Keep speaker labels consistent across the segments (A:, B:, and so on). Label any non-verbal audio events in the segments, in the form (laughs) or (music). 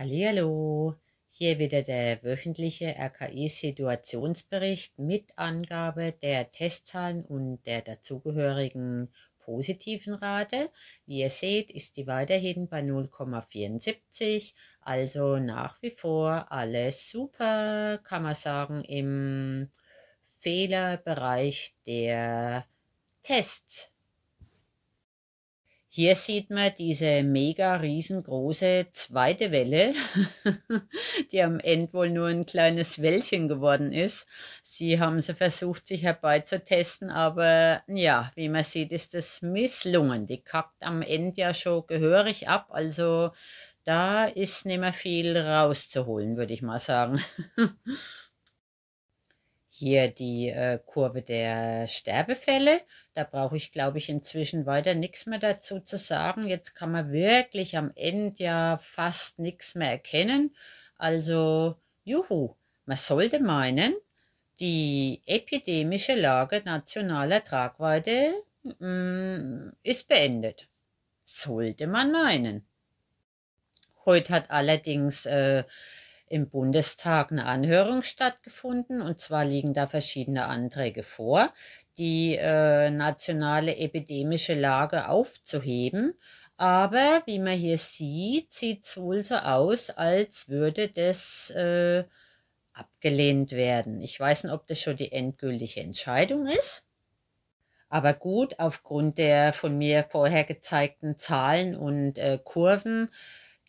A: Hallihallo, hier wieder der wöchentliche RKI-Situationsbericht mit Angabe der Testzahlen und der dazugehörigen positiven Rate. Wie ihr seht, ist die weiterhin bei 0,74, also nach wie vor alles super, kann man sagen, im Fehlerbereich der Tests. Hier sieht man diese mega riesengroße zweite Welle, (laughs) die am Ende wohl nur ein kleines Wellchen geworden ist. Sie haben sie versucht, sich herbeizutesten, aber ja, wie man sieht, ist es misslungen. Die kackt am Ende ja schon gehörig ab, also da ist nicht mehr viel rauszuholen, würde ich mal sagen. (laughs) hier die äh, Kurve der Sterbefälle. Da brauche ich, glaube ich, inzwischen weiter nichts mehr dazu zu sagen. Jetzt kann man wirklich am Ende ja fast nichts mehr erkennen. Also, juhu, man sollte meinen, die epidemische Lage nationaler Tragweite mm, ist beendet. Sollte man meinen. Heute hat allerdings äh, im Bundestag eine Anhörung stattgefunden. Und zwar liegen da verschiedene Anträge vor, die äh, nationale epidemische Lage aufzuheben. Aber wie man hier sieht, sieht es wohl so aus, als würde das äh, abgelehnt werden. Ich weiß nicht, ob das schon die endgültige Entscheidung ist. Aber gut, aufgrund der von mir vorher gezeigten Zahlen und äh, Kurven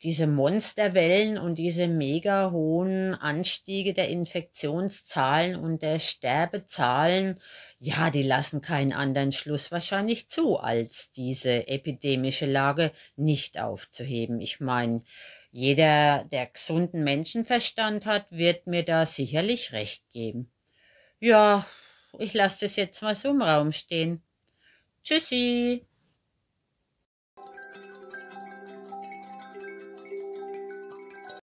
A: diese Monsterwellen und diese mega hohen Anstiege der Infektionszahlen und der Sterbezahlen, ja, die lassen keinen anderen Schluss wahrscheinlich zu, als diese epidemische Lage nicht aufzuheben. Ich meine, jeder, der gesunden Menschenverstand hat, wird mir da sicherlich recht geben. Ja, ich lasse das jetzt mal so im Raum stehen. Tschüssi!